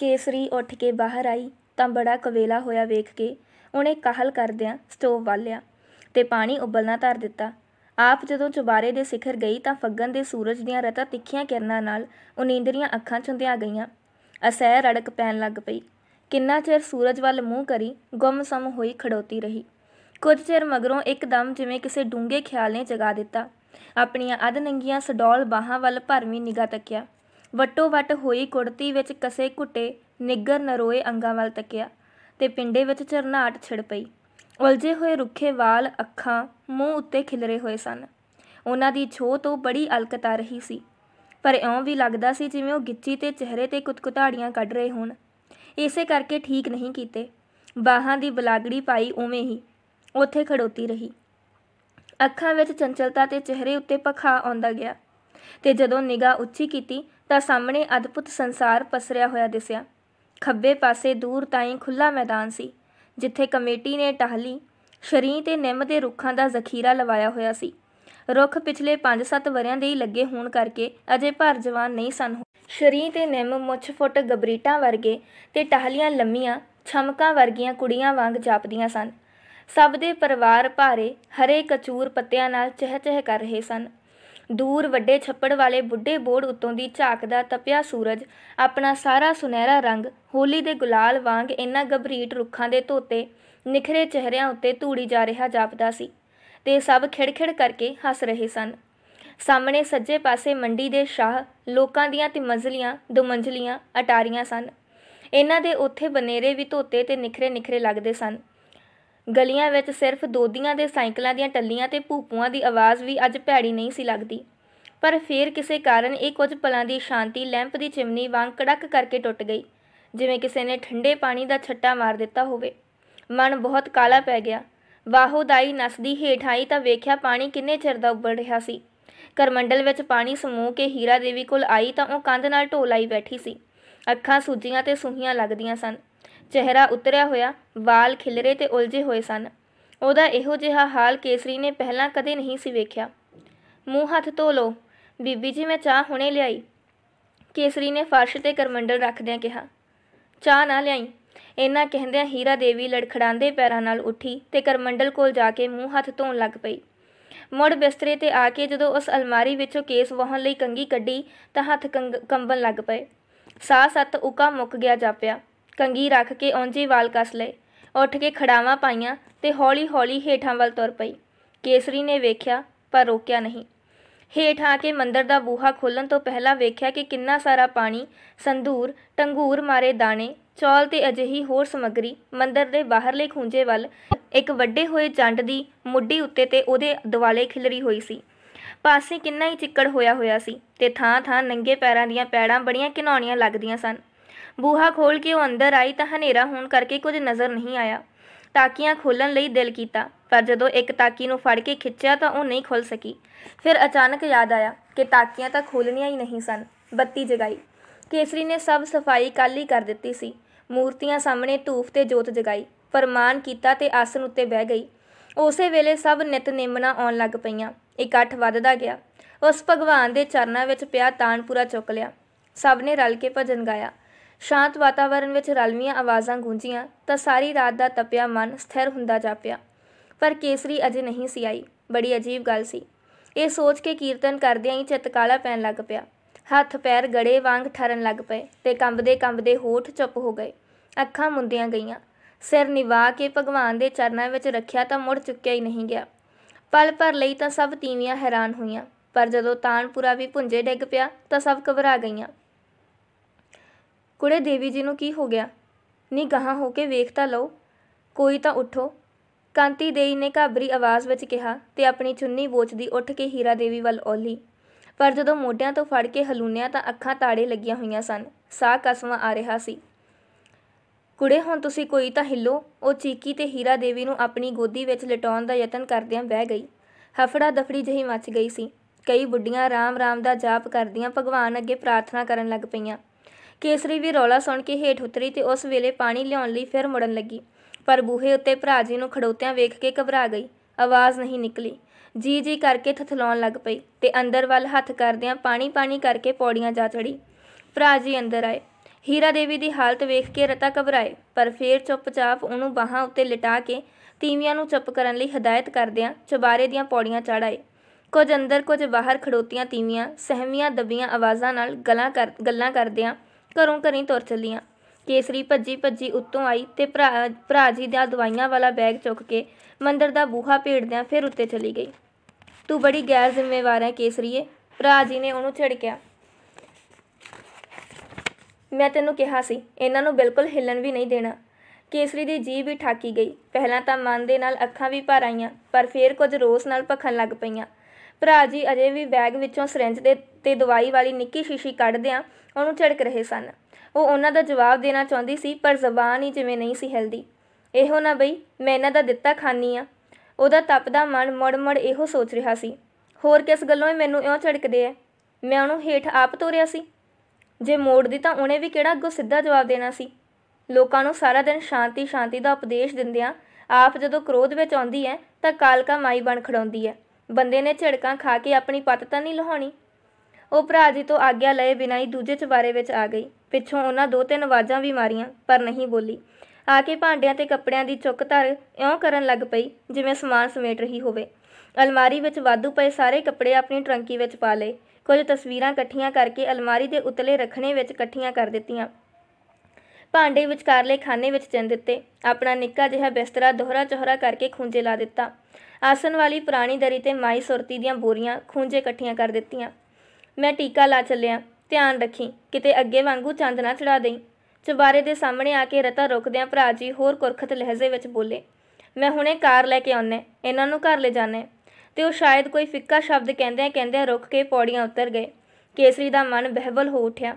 ਕੇਸਰੀ ਉੱਠ ਕੇ ਬਾਹਰ ਆਈ ਤਾਂ ਬੜਾ ਕਵੇਲਾ ਹੋਇਆ ਵੇਖ ਕੇ ਉਹਨੇ ਕਾਹਲ ਕਰਦਿਆਂ ਸਟੋਵ ਵਾਲਿਆ ਤੇ ਪਾਣੀ ਉਬਲਣਾ ਧਰ ਦਿੱਤਾ ਆਪ ਜਦੋਂ ਚੁਬਾਰੇ ਦੇ ਸਿਖਰ ਗਈ ਤਾਂ ਫੱਗਣ ਦੇ ਸੂਰਜ ਦੀਆਂ ਰਤਾ ਤਿੱਖੀਆਂ ਕਿਰਨਾਂ ਨਾਲ ਉਨੀਂਦਰੀਆਂ ਅੱਖਾਂ ਚੁੰਦਿਆ ਗਈਆਂ ਅਸਹਿ ਰੜਕ ਪੈਣ ਲੱਗ ਪਈ ਕਿੰਨਾ ਚਿਰ ਸੂਰਜ ਵੱਲ ਮੂੰਹ ਕਰੀ ਗੁੰਮਸਮ ਹੋਈ ਖੜੋਤੀ ਰਹੀ ਕੁਝ ਚਿਰ ਮਗਰੋਂ ਇੱਕਦਮ ਜਿਵੇਂ ਕਿਸੇ ਡੂੰਘੇ ਖਿਆਲ ਨੇ ਜਗਾ ਦਿੱਤਾ ਆਪਣੀਆਂ ਅਧ ਨੰਗੀਆਂ ਸਡੋਲ ਬਾਹਾਂ ਵੱਲ ਭਰਵੀਂ ਨਿਗਾਹ ਤੱਕਿਆ ਵੱਟੋ ਵੱਟ ਹੋਈ ਕੁੜਤੀ ਵਿੱਚ ਕਸੇ ਘੁੱਟੇ ਨਿੱਗਰ ਨਰੋਏ ਅੰਗਾਂ ਵੱਲ ਤੱਕਿਆ ਤੇ ਪਿੰਡੇ ਵਿੱਚ ਚਰਨਾਟ ਛਿੜ ਪਈ ਉਲਝੇ ਹੋਏ ਰੁੱਖੇ ਵਾਲ ਅੱਖਾਂ ਮੂੰਹ ਉੱਤੇ ਖਿਲਰੇ ਹੋਏ ਸਨ ਉਹਨਾਂ ਦੀ ਛੋਹ ਤੋਂ ਬੜੀ ਅਲਕਤਾ ਰਹੀ ਸੀ ਪਰ ਇਉਂ ਵੀ ਲੱਗਦਾ ਸੀ ਜਿਵੇਂ ਉਹ ਗਿੱਚੀ ਤੇ ਚਿਹਰੇ ਤੇ ਕੁਤਕੁਤਾੜੀਆਂ ਕੱਢ ਰਹੇ ਹੋਣ ਇਸੇ ਕਰਕੇ ਠੀਕ ਨਹੀਂ ਕੀਤੇ ਬਾਹਾਂ ਦੀ ਬਲਾਗੜੀ ਪਾਈ ਉਵੇਂ ਹੀ ਉੱਥੇ ਖੜੋਤੀ ਰਹੀ ਅੱਖਾਂ ਵਿੱਚ ਚੰਚਲਤਾ ਤੇ ਚਿਹਰੇ ਉੱਤੇ ਪਖਾ ਆਉਂਦਾ ਗਿਆ ਤੇ ਜਦੋਂ ਨਿਗਾਹ ਉੱਚੀ ਕੀਤੀ ਤਾਂ ਸਾਹਮਣੇ ਅਦਭੁਤ ਸੰਸਾਰ ਪਸਰਿਆ ਹੋਇਆ ਦਿਸਿਆ ਖੱਬੇ ਪਾਸੇ ਦੂਰ ਤਾਈਂ ਖੁੱਲਾ ਮੈਦਾਨ ਸੀ ਜਿੱਥੇ ਕਮੇਟੀ ਨੇ ਟਹਲੀ ਸ਼ਰੀ ਤੇ ਨਿੰਮ ਦੇ ਰੁੱਖਾਂ ਦਾ ਜ਼ਖੀਰਾ ਲਵਾਇਆ ਹੋਇਆ ਸੀ ਰੁੱਖ ਪਿਛਲੇ 5-7 ਵਰਿਆਂ ਦੇ ਹੀ ਲੱਗੇ ਹੋਣ ਕਰਕੇ ਅਜੇ ਭਰ ਜਵਾਨ ਨਹੀਂ ਸਨ ਸ਼ਰੀ ਤੇ ਨਿੰਮ ਮੁੱਛ ਫੁੱਟ ਗਬਰੀਟਾਂ ਵਰਗੇ ਤੇ ਟਹਲੀਆਂ ਲੰਮੀਆਂ ਛਮਕਾਂ ਵਰਗੀਆਂ ਕੁੜੀਆਂ ਵਾਂਗ ਜਾਪਦੀਆਂ ਸਨ ਸਭ ਦੇ ਪਰਿਵਾਰ ਭਾਰੇ ਹਰੇ ਕਚੂਰ ਪੱਤਿਆਂ ਨਾਲ ਚਹਿ-ਚਹਿ ਕਰ ਰਹੇ ਸਨ ਦੂਰ ਵੱਡੇ ਛੱਪੜ ਵਾਲੇ ਬੁੱਢੇ ਬੋੜ ਉੱਤੋਂ ਦੀ ਝਾਕਦਾ ਤਪਿਆ ਸੂਰਜ ਆਪਣਾ ਸਾਰਾ ਸੁਨਹਿਰਾ ਰੰਗ ਹੋਲੀ ਦੇ ਗੁਲਾਲ ਵਾਂਗ ਇਨ੍ਹਾਂ ਗਬਰੀਟ ਰੁੱਖਾਂ ਦੇ ਧੋਤੇ ਨਿਖਰੇ ਚਿਹਰਿਆਂ ਉੱਤੇ ਧੂੜੀ ਜਾ ਰਿਹਾ ਜਾਪਦਾ ਸੀ ਤੇ ਸਭ ਖਿੜਖਿੜ ਕਰਕੇ ਹੱਸ ਰਹੇ ਸਨ ਸਾਹਮਣੇ ਸੱਜੇ ਪਾਸੇ ਮੰਡੀ ਦੇ ਸ਼ਾਹ ਲੋਕਾਂ ਦੀਆਂ ਤਿਮੰਜ਼ਲੀਆਂ ਦੁਮੰਜ਼ਲੀਆਂ ਅਟਾਰੀਆਂ ਸਨ ਇਹਨਾਂ ਦੇ ਉੱਥੇ ਬਨੇਰੇ ਵੀ ਧੋਤੇ ਤੇ ਨਿਖਰੇ ਨਿਖਰੇ ਲੱਗਦੇ ਸਨ ਗਲੀਆਂ ਵਿੱਚ ਸਿਰਫ ਦੋਦੀਆਂ ਦੇ ਸਾਈਕਲਾਂ ਦੀਆਂ ਟੱਲੀਆਂ ਤੇ ਭੂਪੂਆਂ ਦੀ ਆਵਾਜ਼ ਵੀ ਅੱਜ ਭੈੜੀ ਨਹੀਂ ਸੀ ਲੱਗਦੀ ਪਰ ਫੇਰ ਕਿਸੇ ਕਾਰਨ ਇਹ ਕੁਝ ਪਲਾਂ ਦੀ ਸ਼ਾਂਤੀ ਲੈਂਪ ਦੀ ਚਿਮਨੀ ਵਾਂਗ ਕੜਕ ਕਰਕੇ ਟੁੱਟ ਗਈ ਜਿਵੇਂ ਕਿਸੇ ਨੇ ਠੰਡੇ ਪਾਣੀ ਦਾ ਛੱਟਾ ਮਾਰ ਦਿੱਤਾ ਹੋਵੇ ਮਨ ਬਹੁਤ ਕਾਲਾ ਪੈ ਗਿਆ ਵਾਹੋਦਾਈ ਨਸਦੀ ਹੇਠ ਆਈ ਤਾਂ ਵੇਖਿਆ ਪਾਣੀ ਕਿੰਨੇ ਚਿਰ ਦਾ ਉੱਬਲ ਰਿਹਾ ਸੀ ਕਰਮੰਡਲ ਵਿੱਚ ਪਾਣੀ ਸਮੂਹ ਕੇ ਹੀਰਾ ਦੇਵੀ ਕੋਲ ਆਈ ਤਾਂ ਉਹ ਕੰਧ ਨਾਲ ਢੋਲਾਈ ਬੈਠੀ ਸੀ ਅੱਖਾਂ ਸੂਜੀਆਂ ਤੇ ਸੁਹੀਆਂ ਲੱਗਦੀਆਂ ਸਨ ਚਿਹਰਾ ਉਤਰਿਆ ਹੋਇਆ ਵਾਲ ਖਿਲਰੇ ਤੇ ਉਲਝੇ ਹੋਏ ਸਨ ਉਹਦਾ ਇਹੋ ਜਿਹਾ ਹਾਲ ਕੇਸਰੀ ਨੇ ਪਹਿਲਾਂ ਕਦੇ ਨਹੀਂ ਸੀ ਵੇਖਿਆ ਮੂੰਹ ਹੱਥ ਧੋ ਲੋ ਬੀਬੀ ਜੀ ਮੈਂ ਚਾਹ ਹੁਣੇ ਲਿਆਈ ਕੇਸਰੀ ਨੇ ਫਰਸ਼ ਤੇ ਕਰਮੰਡਲ ਰੱਖਦਿਆਂ ਕਿਹਾ ਚਾਹ ਨਾ ਲਿਆਈ ਇਹਨਾਂ ਕਹਿੰਦਿਆਂ ਹੀਰਾ ਦੇਵੀ ਲੜਖੜਾਂਦੇ ਪੈਰਾਂ ਨਾਲ ਉੱਠੀ ਤੇ ਕਰਮੰਡਲ ਕੋਲ ਜਾ ਕੇ ਮੂੰਹ ਹੱਥ ਧੋਣ ਲੱਗ ਪਈ ਮੋੜ ਬਿਸਤਰੇ ਤੇ ਆ ਕੇ ਜਦੋਂ ਉਸ ਅਲਮਾਰੀ ਵਿੱਚੋਂ ਕੇਸ ਵਹਣ ਲਈ ਕੰਗੀ ਕੱਢੀ ਤਾਂ ਹੱਥ ਕੰਬਣ ਲੱਗ ਪਏ ਸਾਹ ਸੱਤ ਉਕਾ ਮੁੱਕ ਗਿਆ ਜਾਪਿਆ ਕੰਗੀ ਰੱਖ ਕੇ ਉਂਝੇ ਵਾਲ ਕੱਸ ਲਏ ਉੱਠ ਕੇ ਖੜਾਵਾਂ ਪਾਈਆਂ ਤੇ ਹੌਲੀ-ਹੌਲੀ ਹੀਠਾਂ ਵੱਲ ਤੁਰ ਪਈ ਕੇਸਰੀ ਨੇ ਵੇਖਿਆ ਪਰ ਰੋਕਿਆ ਨਹੀਂ ਹੇਠ ਆ ਕੇ ਮੰਦਰ ਦਾ ਬੂਹਾ ਖੋਲਣ ਤੋਂ ਪਹਿਲਾਂ ਵੇਖਿਆ ਕਿ ਕਿੰਨਾ ਸਾਰਾ ਪਾਣੀ ਸੰਧੂਰ ਟੰਗੂਰ ਮਾਰੇ ਦਾਣੇ ਚੌਲ ਤੇ ਅਜਿਹੀ ਹੋਰ ਸਮੱਗਰੀ ਮੰਦਰ ਦੇ ਬਾਹਰਲੇ ਖੂੰਜੇ ਵੱਲ ਇੱਕ ਵੱਡੇ ਹੋਏ ਚੰਡ ਦੀ ਮੁੱਢੀ ਉੱਤੇ ਤੇ ਉਹਦੇ ਦਿਵਾਲੇ ਖਿਲਰੀ ਹੋਈ ਸੀ ਪਾਸੇ ਕਿੰਨਾ ਹੀ ਚਿੱਕੜ ਹੋਇਆ ਹੋਇਆ ਸੀ ਤੇ ਥਾਂ-ਥਾਂ ਨੰਗੇ ਪੈਰਾਂ ਦੀਆਂ ਪੈੜਾਂ ਬੜੀਆਂ ਘਿਨੌਣੀਆਂ ਲੱਗਦੀਆਂ ਸਨ ਬੂਹਾ ਖੋਲ ਕੇ ਉਹ ਅੰਦਰ ਆਈ ਤਾਂ ਹਨੇਰਾ ਹੋਣ ਕਰਕੇ ਕੁਝ ਨਜ਼ਰ ਨਹੀਂ ਆਇਆ ਤਾਕੀਆਂ ਖੋਲਣ ਲਈ ਦਿਲ ਕੀਤਾ ਪਰ ਜਦੋਂ ਇੱਕ ਤਾਕੀ ਨੂੰ ਫੜ ਕੇ ਖਿੱਚਿਆ ਤਾਂ ਉਹ ਨਹੀਂ ਖੁੱਲ ਸਕੀ ਫਿਰ ਅਚਾਨਕ ਯਾਦ ਆਇਆ ਕਿ ਤਾਕੀਆਂ ਤਾਂ ਖੋਲਣੀਆਂ ਹੀ ਨਹੀਂ ਸਨ ਬੱਤੀ ਜਗਾਈ ਕੇਸਰੀ ਨੇ ਸਭ ਸਫਾਈ ਕਾਲੀ ਕਰ ਦਿੱਤੀ ਸੀ ਮੂਰਤੀਆਂ ਸਾਹਮਣੇ ਧੂਫ ਤੇ ਜੋਤ ਜਗਾਈ ਪਰਮਾਨ ਕੀਤਾ ਤੇ ਆਸਨ ਉੱਤੇ ਬਹਿ ਗਈ ਉਸੇ ਵੇਲੇ ਸਭ ਨਿਤ ਨਿਮਣਾ ਆਉਣ ਲੱਗ ਪਈਆਂ ਇਕੱਠ ਵੱਧਦਾ ਗਿਆ ਉਸ ਭਗਵਾਨ ਦੇ ਚਰਨਾਂ ਵਿੱਚ ਪਿਆ ਤਾਨਪੁਰਾ ਚੁੱਕ ਲਿਆ ਸਭ ਨੇ ਰਲ ਕੇ ਭਜਨ ਗਾਇਆ ਸ਼ਾਂਤ ਵਾਤਾਵਰਣ ਵਿੱਚ ਰਲਵੀਆਂ ਆਵਾਜ਼ਾਂ ਗੂੰਜੀਆਂ ਤਾਂ ਸਾਰੀ ਰਾਤ ਦਾ ਤਪਿਆ ਮਨ ਸਥਿਰ ਹੁੰਦਾ ਜਾਪਿਆ ਪਰ ਕੇਸਰੀ ਅਜੇ ਨਹੀਂ ਸੀ ਆਈ ਬੜੀ ਅਜੀਬ ਗੱਲ ਸੀ ਇਹ ਸੋਚ ਕੇ ਕੀਰਤਨ ਕਰਦਿਆਂ ਹੀ ਚਤਕਾਲਾ ਪੈਣ ਲੱਗ ਪਿਆ ਹੱਥ ਪੈਰ ਗੜੇ ਵਾਂਗ ਠਰਨ ਲੱਗ ਪਏ ਤੇ ਕੰਬਦੇ ਕੰਬਦੇ ਹੋਠ ਚੁੱਪ ਹੋ ਗਏ ਅੱਖਾਂ ਮੁੰਦੀਆਂ ਗਈਆਂ ਸਿਰ ਨਿਵਾ ਕੇ ਭਗਵਾਨ ਦੇ ਚਰਨਾਂ ਵਿੱਚ ਰੱਖਿਆ ਤਾਂ ਮੁੜ ਚੁੱਕਿਆ ਹੀ ਨਹੀਂ ਗਿਆ ਪਲ ਭਰ ਲਈ ਤਾਂ ਸਭ ਤੀਵੀਆਂ ਹੈਰਾਨ ਹੋਈਆਂ ਪਰ ਜਦੋਂ ਤਾਨਪੁਰਾ ਵੀ ਭੁੰਜੇ ਡਿੱਗ ਪਿਆ ਤਾਂ ਸਭ ਘਬਰਾ ਗਈਆਂ ਕੁੜੇ ਦੇਵੀ ਜੀ ਨੂੰ ਕੀ ਹੋ ਗਿਆ ਨੀ ਗਾਹਾਂ ਹੋ ਕੇ ਵੇਖ ਤਾਂ ਲਓ ਕੋਈ ਤਾਂ ਉਠੋ ਕਾਂਤੀ ਦੇਈ ਨੇ ਘਾਬਰੀ ਆਵਾਜ਼ ਵਿੱਚ ਕਿਹਾ ਤੇ ਆਪਣੀ ਚੁੰਨੀ ਵੋਚਦੀ ਉੱਠ ਕੇ ਹੀਰਾ ਦੇਵੀ ਵੱਲ ਔਲੀ ਪਰ ਜਦੋਂ ਮੋਢਿਆਂ ਤੋਂ ਫੜ ਕੇ ਹਲੂਨਿਆ ਤਾਂ ਅੱਖਾਂ ਤਾੜੇ ਲੱਗੀਆਂ ਹੋਈਆਂ ਸਨ ਸਾਹ ਕਸਵਾ ਆ ਰਿਹਾ ਸੀ ਕੁੜੇ ਹੁਣ ਤੁਸੀਂ ਕੋਈ ਤਾਂ ਹਿੱਲੋ ਉਹ ਚੀਕੀ ਤੇ ਹੀਰਾ ਦੇਵੀ ਨੂੰ ਆਪਣੀ ਗੋਦੀ ਵਿੱਚ ਲਟਾਉਣ ਦਾ ਯਤਨ ਕਰਦਿਆਂ ਬਹਿ ਗਈ ਹਫੜਾ ਦਫੜੀ ਜਹੀ ਮੱਚ ਗਈ ਸੀ ਕਈ ਬੁੱਢੀਆਂ ਰਾਮ ਰਾਮ ਦਾ ਜਾਪ ਕਰਦੀਆਂ ਭਗਵਾਨ ਅੱਗੇ ਪ੍ਰਾਰਥਨਾ ਕਰਨ ਲੱਗ ਪਈਆਂ ਕੇਸਰੀ ਵੀ ਰੌਲਾ ਸੁਣ ਕੇ ਹੇਠ ਉਤਰੀ ਤੇ ਉਸ ਵੇਲੇ ਪਾਣੀ ਲਿਆਉਣ ਲਈ ਫਿਰ ਮੁੜਨ ਲੱਗੀ ਪਰ ਬੂਹੇ ਉੱਤੇ ਭਰਾ ਜੀ ਨੂੰ ਖੜੋਤਿਆਂ ਵੇਖ ਕੇ ਘਬਰਾ ਗਈ ਆਵਾਜ਼ ਨਹੀਂ ਨਿਕਲੀ ਜੀ ਜੀ ਕਰਕੇ ਥਥਲਾਉਣ ਲੱਗ ਪਈ ਤੇ ਅੰਦਰ ਵੱਲ ਹੱਥ ਕਰਦਿਆਂ ਪਾਣੀ ਪਾਣੀ ਕਰਕੇ ਪੌੜੀਆਂ ਜਾ ਚੜੀ ਭਰਾ ਜੀ ਅੰਦਰ ਆਏ ਹੀਰਾ ਦੇਵੀ ਦੀ ਹਾਲਤ ਵੇਖ ਕੇ ਰਤਾ ਘਬਰਾਏ ਪਰ ਫੇਰ ਚੁੱਪਚਾਪ ਉਹਨੂੰ ਬਾਹਾਂ ਉੱਤੇ ਲਿਟਾ ਕੇ ਤੀਵੀਆਂ ਨੂੰ ਚੁੱਪ ਕਰਨ ਲਈ ਹਦਾਇਤ ਕਰਦਿਆਂ ਚੁਬਾਰੇ ਦੀਆਂ ਪੌੜੀਆਂ ਚੜਾਏ ਕੁਝ ਅੰਦਰ ਕੁਝ ਬਾਹਰ ਖੜੋਤੀਆਂ ਤੀਵੀਆਂ ਸਹਿਮੀਆਂ ਦਬੀਆਂ ਆਵਾਜ਼ਾਂ ਨਾਲ ਗੱਲਾਂ ਕਰ ਗੱਲਾਂ ਕਰਦਿਆਂ ਘਰੋਂ ਘਰੀ ਤੁਰ ਚੱਲੀਆਂ ਕੇਸਰੀ ਭੱਜੀ ਭੱਜੀ ਉੱਤੋਂ ਆਈ ਤੇ ਭਰਾ ਭਰਾ ਜੀ ਦਾ ਦਵਾਈਆਂ ਵਾਲਾ ਬੈਗ ਚੁੱਕ ਕੇ ਮੰਦਰ ਦਾ ਬੂਹਾ ਭੇੜਦਿਆਂ ਫਿਰ ਉੱਤੇ ਚਲੀ ਗਈ ਤੂੰ ਬੜੀ ਗੈਰ ਜ਼ਿੰਮੇਵਾਰ ਹੈ ਕੇਸਰੀਏ ਭਰਾ ਜੀ ਨੇ ਉਹਨੂੰ ਝਿੜਕਿਆ ਮੈਂ ਤੈਨੂੰ ਕਿਹਾ ਸੀ ਇਹਨਾਂ ਨੂੰ ਬਿਲਕੁਲ ਹਿੱਲਣ ਵੀ ਨਹੀਂ ਦੇਣਾ ਕੇਸਰੀ ਦੀ ਜੀਭ ਵੀ ਠਾਕੀ ਗਈ ਪਹਿਲਾਂ ਤਾਂ ਮਨ ਦੇ ਨਾਲ ਅੱਖਾਂ ਵੀ ਭਰ ਆਈਆਂ ਪਰ ਫਿਰ ਕੁਝ ਰੋਸ ਨਾਲ ਭਖਣ ਲੱਗ ਪਈਆਂ ਭਰਾ ਜੀ ਅਜੇ ਵੀ ਬੈਗ ਵਿੱਚੋਂ ਸਿਰੰਜ ਦੇ ਤੇ ਦਵਾਈ ਵਾਲੀ ਨਿੱਕੀ ਸ਼ੀਸ਼ੀ ਕੱਢਦਿਆਂ ਉਹਨੂੰ ਝੜਕ ਰਹੇ ਸਨ ਉਹ ਉਹਨਾਂ ਦਾ ਜਵਾਬ ਦੇਣਾ ਚਾਹੁੰਦੀ ਸੀ ਪਰ ਜ਼ਬਾਨ ਹੀ ਜਿਵੇਂ ਨਹੀਂ ਸੀ ਹਿਲਦੀ ਇਹੋ ਨਾ ਬਈ ਮੈਂ ਇਹਨਾਂ ਦਾ ਦਿੱਤਾ ਖਾਨੀ ਆ ਉਹਦਾ ਤਪਦਾ ਮਨ ਮੜ-ਮੜ ਇਹੋ ਸੋਚ ਰਿਹਾ ਸੀ ਹੋਰ ਕਿਸ ਗੱਲੋਂ ਇਹ ਮੈਨੂੰ ਇਉਂ ਝੜਕਦੇ ਐ ਮੈਂ ਉਹਨੂੰ ਹੇਠ ਆਪ ਤੋਰਿਆ ਸੀ ਜੇ ਮੋੜਦੀ ਤਾਂ ਉਹਨੇ ਵੀ ਕਿਹੜਾ ਅੱਗੋਂ ਸਿੱਧਾ ਜਵਾਬ ਦੇਣਾ ਸੀ ਲੋਕਾਂ ਨੂੰ ਸਾਰਾ ਦਿਨ ਸ਼ਾਂਤੀ ਸ਼ਾਂਤੀ ਦਾ ਉਪਦੇਸ਼ ਦਿੰਦਿਆਂ ਆਪ ਜਦੋਂ ਕ੍ਰੋਧ ਵਿੱਚ ਆਉਂਦੀ ਹੈ ਤਾਂ ਕਾਲਕਾ ਮਾਈ ਬਣ ਖੜਾਉਂਦੀ ਹੈ ਬੰਦੇ ਨੇ ਝੜਕਾਂ ਖਾ ਕੇ ਆਪਣੀ ਪੱਤ ਤਾਂ ਨਹੀਂ ਲਹਾਉਣੀ ਉਹ ਭਰਾ ਜੀ ਤੋਂ ਆਗਿਆ ਲਏ ਬਿਨਾਂ ਹੀ ਦੂਜੇ ਚਵਾਰੇ ਵਿੱਚ ਆ ਗਈ ਪਿੱਛੋਂ ਉਹਨਾਂ ਦੋ ਤਿੰਨ ਆਵਾਜ਼ਾਂ ਵੀ ਮਾਰੀਆਂ ਪਰ ਨਹੀਂ ਬੋਲੀ ਆ ਕੇ ਭਾਂਡਿਆਂ ਤੇ ਕੱਪੜਿਆਂ ਦੀ ਚੁੱਕ ਧਰ ਇਉਂ ਕਰਨ ਲੱਗ ਪਈ ਜਿਵੇਂ ਸਮਾਨ ਸਮੇਟ ਰਹੀ ਹੋਵੇ ਅਲਮਾਰੀ ਵਿੱਚ ਵਾਧੂ ਪਏ ਸਾਰੇ ਕੱਪੜੇ ਆਪਣੀ ਟਰੰਕੀ ਵਿੱਚ ਪਾ ਲਏ ਕੁਝ ਤਸਵੀਰਾਂ ਇਕੱਠੀਆਂ ਕਰਕੇ ਅਲਮਾਰੀ ਦੇ ਉਤਲੇ ਰੱਖਣੇ ਵਿੱਚ ਇਕੱਠੀਆਂ ਕਰ ਦਿੱਤੀਆਂ ਭਾਂਡੇ ਵਿਚਕਾਰਲੇ ਖਾਨੇ ਵਿੱਚ ਚਿੰਨ ਦਿੱਤੇ ਆਪਣਾ ਨਿੱਕਾ ਜਿਹਾ ਬਿਸਤਰਾ ਦੋਹਰਾ ਚੋਹਰਾ ਕਰਕੇ ਖੁੰਝੇ ਲਾ ਦਿੱਤਾ ਆਸਨ ਵਾਲੀ ਪੁਰਾਣੀ ਦਰੀ ਤੇ ਮਾਈ ਸੁਰਤੀ ਦੀਆਂ ਬੋਰੀਆਂ ਖੁੰਝੇ ਇਕੱਠੀਆਂ ਕਰ ਦਿੱਤੀਆਂ ਮੈਂ ਟੀਕਾ ਲਾ ਚੱਲਿਆ ਧਿਆਨ ਰੱਖੀ ਕਿਤੇ ਅੱਗੇ ਵਾਂਗੂ ਚੰਦ ਨਾ ਚੜਾ ਦੇਈ ਚਵਾਰੇ ਦੇ ਸਾਹਮਣੇ ਆ ਕੇ ਰਤਾ ਰੁਕਦਿਆਂ ਭਰਾ ਜੀ ਹੋਰ ਕੁਰਖਤ ਲਹਿਜ਼ੇ ਵਿੱਚ ਬੋਲੇ ਮੈਂ ਹੁਣੇ ਕਾਰ ਲੈ ਕੇ ਆਉਣਾ ਇਹਨਾਂ ਨੂੰ ਘਰ ਲੈ ਜਾਣੇ ਤੇ ਉਹ ਸ਼ਾਇਦ ਕੋਈ ਫਿੱਕਾ ਸ਼ਬਦ ਕਹਿੰਦੇ ਕਹਿੰਦੇ ਆ ਰੁਕ ਕੇ ਪੌੜੀਆਂ ਉਤਰ ਗਏ ਕੇਸਰੀ ਦਾ ਮਨ ਬਹਿਵਲ ਹੋ ਉਠਿਆ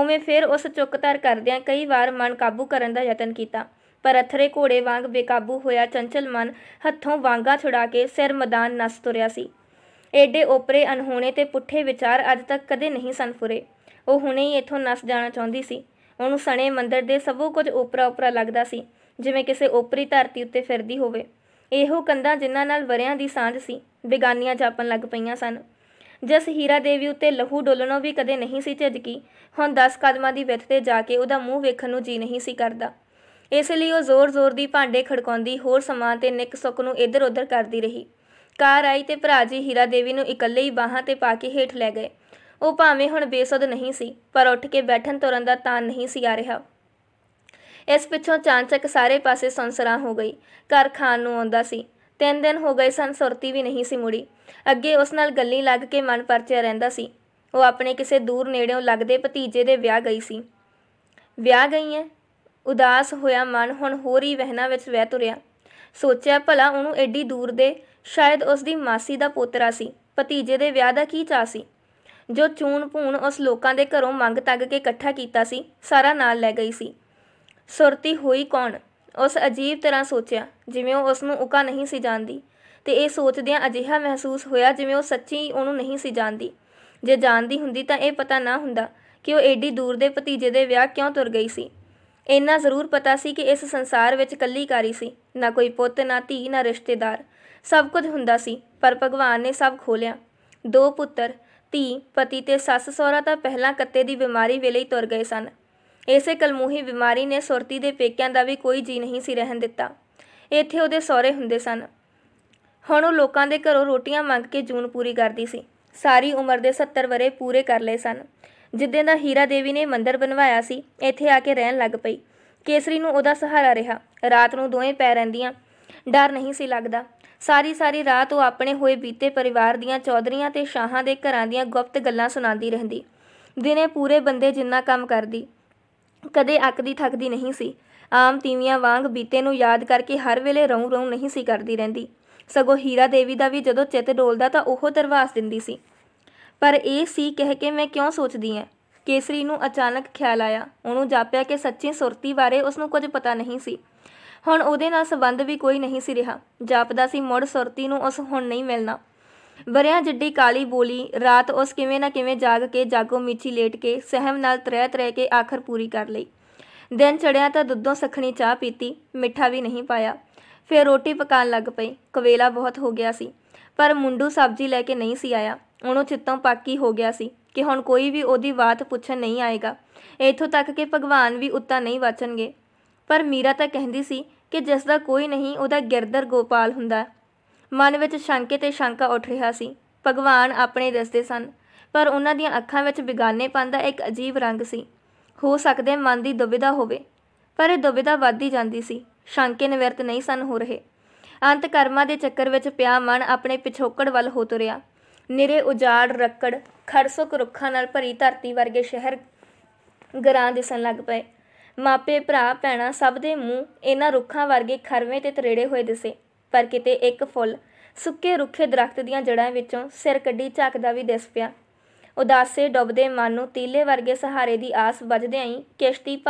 ਉਵੇਂ ਫਿਰ ਉਸ ਚੁੱਕਤਾਰ ਕਰਦਿਆਂ ਕਈ ਵਾਰ ਮਨ ਕਾਬੂ ਕਰਨ ਦਾ ਯਤਨ ਕੀਤਾ ਪਰ ਅਥਰੇ ਘੋੜੇ ਵਾਂਗ ਬੇਕਾਬੂ ਹੋਇਆ ਚੰਚਲ ਮਨ ਹੱਥੋਂ ਵਾਂਗਾ ਛੁਡਾ ਕੇ ਸਿਰ ਮੈਦਾਨ ਨਸ ਤੁਰਿਆ ਸੀ ਏਡੇ ਓਪਰੇ ਅਨਹੋਣੇ ਤੇ ਪੁੱਠੇ ਵਿਚਾਰ ਅੱਜ ਤੱਕ ਕਦੇ ਨਹੀਂ ਸਨ ਫੁਰੇ ਉਹ ਹੁਣੇ ਹੀ ਇੱਥੋਂ ਨਸ ਜਾਣਾ ਚਾਹੁੰਦੀ ਸੀ ਉਹਨੂੰ ਸਣੇ ਮੰਦਰ ਦੇ ਸਭੋ ਕੁਝ ਓਪਰਾ ਓਪਰਾ ਲੱਗਦਾ ਸੀ ਜਿਵੇਂ ਕਿਸੇ ਓਪਰੀ ਧਰਤੀ ਉੱਤੇ ਫਿਰਦੀ ਹੋਵੇ ਇਹੋ ਕੰਧਾਂ ਜਿਨ੍ਹਾਂ ਨਾਲ ਵਰਿਆਂ ਦੀ ਸਾਂਝ ਸੀ ਬੇਗਾਨੀਆਂ ਜਾਪਣ ਲੱਗ ਪਈਆਂ ਸਨ ਜਸ ਹੀਰਾ ਦੇਵੀ ਉੱਤੇ ਲਹੂ ਡੋਲਣੋਂ ਵੀ ਕਦੇ ਨਹੀਂ ਸੀ ਝਜਕੀ ਹੁਣ 10 ਕਦਮਾਂ ਦੀ ਵਿੱਥ ਤੇ ਜਾ ਕੇ ਉਹਦਾ ਮੂੰਹ ਵੇਖਣ ਨੂੰ ਜੀ ਨਹੀਂ ਸੀ ਕਰਦਾ ਇਸ ਲਈ ਉਹ ਜ਼ੋਰ-ਜ਼ੋਰ ਦੀ ਭਾਂਡੇ ਖੜਕਾਉਂਦੀ ਹੋਰ ਸਮਾਂ ਤੇ ਨਿੱਕ ਸੁੱਕ ਨੂੰ ਇੱਧਰ-ਉੱਧਰ ਕਰਦੀ ਰਹੀ ਕਾਰ ਆਈ ਤੇ ਭਰਾ ਜੀ ਹੀਰਾ ਦੇਵੀ ਨੂੰ ਇਕੱਲੇ ਹੀ ਬਾਹਾਂ ਤੇ ਪਾ ਕੇ ਹੇਠ ਲੈ ਗਏ ਉਹ ਭਾਵੇਂ ਹੁਣ ਬੇਸੁੱਧ ਨਹੀਂ ਸੀ ਪਰ ਉੱਠ ਕੇ ਬੈਠਣ ਤੁਰਨ ਦਾ ਤਾਂ ਨਹੀਂ ਸੀ ਆ ਰਿਹਾ ਇਸ ਪਿੱਛੋਂ ਚਾਂਚਕ ਸਾਰੇ ਪਾਸੇ ਸੰਸਰਾ ਹੋ ਗਈ ਘਰ ਖਾਣ ਨੂੰ ਆਉਂਦਾ ਸੀ ਤਿੰਨ ਦਿਨ ਹੋ ਗਏ ਸਨ ਸੁਰਤੀ ਵੀ ਨਹੀਂ ਸੀ ਮੁੜੀ ਅੱਗੇ ਉਸ ਨਾਲ ਗੱਲੀ ਲੱਗ ਕੇ ਮਨ ਪਰਚਿਆ ਰਹਿੰਦਾ ਸੀ ਉਹ ਆਪਣੇ ਕਿਸੇ ਦੂਰ ਨੇੜਿਓਂ ਲੱਗਦੇ ਭਤੀਜੇ ਦੇ ਵਿਆਹ ਗਈ ਸੀ ਵਿਆਹ ਗਈ ਹੈ ਉਦਾਸ ਹੋਇਆ ਮਨ ਹੁਣ ਹੋਰੀ ਵਹਿਨਾ ਵਹਿਣਾ ਵਿੱਚ ਵਹਿ ਤੁਰਿਆ ਸੋਚਿਆ ਭਲਾ ਉਹਨੂੰ ਐਡੀ ਦੂਰ ਦੇ ਸ਼ਾਇਦ ਉਸ ਦੀ ਮਾਸੀ ਦਾ ਪੋਤਰਾ ਸੀ ਭਤੀਜੇ ਦੇ ਵਿਆਹ ਦਾ ਕੀ ਚਾਹ ਸੀ ਜੋ ਚੂਣ ਭੂਣ ਉਸ ਲੋਕਾਂ ਦੇ ਘਰੋਂ ਮੰਗ ਤੱਕ ਕੇ ਇਕੱਠਾ ਕੀਤਾ ਸੀ ਸਾਰਾ ਨਾਲ ਲੈ ਗਈ ਸੀ ਸੁਰਤੀ ਹੋਈ ਕੌਣ ਉਸ ਅਜੀਬ ਤਰ੍ਹਾਂ ਸੋਚਿਆ ਜਿਵੇਂ ਉਹ ਉਸ ਨੂੰ ਉਕਾ ਨਹੀਂ ਸੀ ਜਾਣਦੀ ਤੇ ਇਹ ਸੋਚਦਿਆਂ ਅਜਿਹਾ ਮਹਿਸੂਸ ਹੋਇਆ ਜਿਵੇਂ ਉਹ ਸੱਚੀ ਉਹਨੂੰ ਨਹੀਂ ਸੀ ਜਾਣਦੀ ਜੇ ਜਾਣਦੀ ਹੁੰਦੀ ਤਾਂ ਇਹ ਪਤਾ ਨਾ ਹੁੰਦਾ ਕਿ ਉਹ ਏਡੀ ਦੂਰ ਦੇ ਭਤੀਜੇ ਦੇ ਵਿਆਹ ਕਿਉਂ ਤੁਰ ਗਈ ਸੀ ਇੰਨਾ ਜ਼ਰੂਰ ਪਤਾ ਸੀ ਕਿ ਇਸ ਸੰਸਾਰ ਵਿੱਚ ਕੱਲੀ ਕਾਰੀ ਸੀ ਨਾ ਕੋਈ ਪੁੱਤ ਨਾ ਧੀ ਨਾ ਰਿਸ਼ਤੇਦਾਰ ਸਭ ਕੁਝ ਹੁੰਦਾ ਸੀ ਪਰ ਭਗਵਾਨ ਨੇ ਸਭ ਖੋਲਿਆ ਦੋ ਪੁੱਤਰ ਧੀ ਪਤੀ ਤੇ ਸੱਸ ਸਹੁਰਾ ਤਾਂ ਪਹਿਲਾਂ ਕੱਤੇ ਦੀ ਬਿਮਾਰੀ ਵੇਲੇ ਹੀ ਤੁਰ ਗਏ ਸਨ ਇਸੇ ਕਲਮੂਹੀ ਬਿਮਾਰੀ ਨੇ ਸੁਰਤੀ ਦੇ ਪੇਕਿਆਂ ਦਾ ਵੀ ਕੋਈ ਜੀ ਨਹੀਂ ਸੀ ਰਹਿਣ ਦਿੱਤਾ ਇੱਥੇ ਉਹਦੇ ਸਹੁਰੇ ਹੁੰਦੇ ਸਨ ਹੁਣ ਉਹ ਲੋਕਾਂ ਦੇ ਘਰੋਂ ਰੋਟੀਆਂ ਮੰਗ ਕੇ ਜੂਨ ਪੂਰੀ ਕਰਦੀ ਸੀ ਸਾਰੀ ਉਮਰ ਦੇ 70 ਵਰੇ ਪੂਰੇ ਕਰ ਲਏ ਸਨ ਜਿੱਦਾਂ ਦਾ ਹੀਰਾ ਦੇਵੀ ਨੇ ਮੰਦਰ ਬਣਵਾਇਆ ਸੀ ਇੱਥੇ ਆ ਕੇ ਰਹਿਣ ਲੱਗ ਪਈ ਕੇਸਰੀ ਨੂੰ ਉਹਦਾ ਸਹਾਰਾ ਰਿਹਾ ਰਾਤ ਨੂੰ ਦੋਵੇਂ ਪੈ ਰਹਿੰਦੀਆਂ ਡਰ ਨਹੀਂ ਸੀ ਲੱਗਦਾ ਸਾਰੀ ਸਾਰੀ ਰਾਤ ਉਹ ਆਪਣੇ ਹੋਏ ਬੀਤੇ ਪਰਿਵਾਰ ਦੀਆਂ ਚੌਧਰੀਆਂ ਤੇ ਸ਼ਾਹਾਂ ਦੇ ਘਰਾਂ ਦੀਆਂ ਗੁਪਤ ਗੱਲਾਂ ਸੁਣਾਉਂਦੀ ਰਹਿੰਦੀ ਦਿਨੇ ਪੂਰੇ ਬੰਦੇ ਜਿੰਨਾ ਕੰਮ ਕਰਦੀ ਕਦੇ ਅੱਕਦੀ ਥੱਕਦੀ ਨਹੀਂ ਸੀ ਆਮ ਤੀਵੀਆਂ ਵਾਂਗ ਬੀਤੇ ਨੂੰ ਯਾਦ ਕਰਕੇ ਹਰ ਵੇਲੇ ਰੌਂ ਰੌਂ ਨਹੀਂ ਸੀ ਕਰਦੀ ਰਹਿੰਦੀ ਸਗੋਂ ਹੀਰਾ ਦੇਵੀ ਦਾ ਵੀ ਜਦੋਂ ਚਿੱਤ ਡੋਲਦਾ ਤਾਂ ਉਹ ਦਰਵਾਸ ਦਿੰਦੀ ਸੀ ਪਰ ਇਹ ਸੀ ਕਹਿ ਕੇ ਮੈਂ ਕਿਉਂ ਸੋਚਦੀ ਐ ਕੇਸਰੀ ਨੂੰ ਅਚਾਨਕ ਖਿਆਲ ਆਇਆ ਉਹਨੂੰ ਜਾਪਿਆ ਕਿ ਸੱਚੀ ਸੁਰਤੀ ਬਾਰੇ ਉਸ ਨੂੰ ਕੁਝ ਪਤਾ ਨਹੀਂ ਸੀ ਹੁਣ ਉਹਦੇ ਨਾਲ ਸੰਬੰਧ ਵੀ ਕੋਈ ਨਹੀਂ ਸੀ ਰਿਹਾ ਜਾਪਦਾ ਸੀ ਮੁੜ ਸੁਰਤੀ ਨੂੰ ਉਸ ਹੁਣ ਨਹੀਂ ਮਿਲਣਾ ਵਰਿਆਂ ਜਿੱਡੀ ਕਾਲੀ ਬੋਲੀ ਰਾਤ ਉਸ ਕਿਵੇਂ ਨਾ ਕਿਵੇਂ ਜਾਗ ਕੇ ਜਾਗੋ ਮੀਚੀ ਲੇਟ ਕੇ ਸਹਿਮ ਨਾਲ ਤਰੇ ਤਰੇ ਕੇ ਆਖਰ ਪੂਰੀ ਕਰ ਲਈ ਦਿਨ ਚੜਿਆ ਤਾਂ ਦੁੱਧੋਂ ਸਖਣੀ ਚਾਹ ਪੀਤੀ ਮਿੱਠਾ ਵੀ ਨਹੀਂ ਪਾਇਆ ਫੇਰ ਰੋਟੀ ਪਕਾਉਣ ਲੱਗ ਪਈ ਕਵੇਲਾ ਬਹੁਤ ਹੋ ਗਿਆ ਸੀ ਪਰ ਮੁੰਡੂ ਸਬਜ਼ੀ ਲੈ ਕੇ ਨਹੀਂ ਸੀ ਆਇਆ ਉਹਨੂੰ ਚਿੱਤੋਂ ਪੱਕੀ ਹੋ ਗਿਆ ਸੀ ਕਿ ਹੁਣ ਕੋਈ ਵੀ ਉਹਦੀ ਬਾਤ ਪੁੱਛਣ ਨਹੀਂ ਆਏਗਾ ਇਥੋਂ ਤੱਕ ਕਿ ਭਗਵਾਨ ਵੀ ਉੱਤਾ ਨਹੀਂ ਵਾਚਣਗੇ ਪਰ ਮੀਰਾ ਤਾਂ ਕਹਿੰਦੀ ਸੀ ਕਿ ਜਿਸ ਦਾ ਕੋਈ ਨਹੀਂ ਉਹਦਾ ਗਿਰਦਰ ਗੋਪਾਲ ਹੁੰਦਾ ਮਨ ਵਿੱਚ ਸ਼ੰਕੇ ਤੇ ਸ਼ੰਕਾ ਉੱਠ ਰਿਹਾ ਸੀ ਭਗਵਾਨ ਆਪਣੇ ਦੱਸਦੇ ਸਨ ਪਰ ਉਹਨਾਂ ਦੀਆਂ ਅੱਖਾਂ ਵਿੱਚ ਬਿਗਾਨੇ ਪੰਦਾ ਇੱਕ ਅਜੀਬ ਰੰਗ ਸੀ ਹੋ ਸਕਦੇ ਮਨ ਦੀ ਦੁਬਿਧਾ ਹੋਵੇ ਪਰ ਇਹ ਦੁਬਿਧਾ ਵੱਧਦੀ ਜਾਂਦੀ ਸੀ ਸ਼ੰਕੇ ਨਿਵਰਤ ਨਹੀਂ ਸਨ ਹੋ ਰਹੇ ਅੰਤ ਕਰਮਾਂ ਦੇ ਚੱਕਰ ਵਿੱਚ ਪਿਆ ਮਨ ਆਪਣੇ ਪਿਛੋਕੜ ਵੱਲ ਹੋ ਤੁਰਿਆ ਨਿਰੇ ਉਜਾੜ ਰੱਕੜ ਖੜਸੁਕ ਰੁੱਖਾਂ ਨਾਲ ਭਰੀ ਧਰਤੀ ਵਰਗੇ ਸ਼ਹਿਰ ਗਰਾਂ ਦਿਸਣ ਲੱਗ ਪਏ ਮਾਪੇ ਭਰਾ ਭੈਣਾ ਸਭ ਦੇ ਮੂੰਹ ਇਹਨਾਂ ਰੁੱਖਾਂ ਵਰਗੇ ਖਰਵੇਂ ਤੇ ਤਰੇੜੇ ਹੋਏ ਦਿਸੇ ਪਰ ਕਿਤੇ ਇੱਕ ਫੁੱਲ ਸੁੱਕੇ ਰੁੱਖੇ ਦਰਖਤ ਦੀਆਂ ਜੜਾਂ ਵਿੱਚੋਂ ਸਿਰ ਕੱਢੀ ਝਾਕਦਾ ਵੀ ਦਿਸ ਪਿਆ ਉਦਾਸੇ ਡੁੱਬਦੇ ਮਨ ਨੂੰ ਤੀਲੇ ਵਰਗੇ ਸਹਾਰੇ ਦੀ ਆਸ ਵੱਜਦਿਆਂ ਹੀ ਕਿਸ਼ਤੀ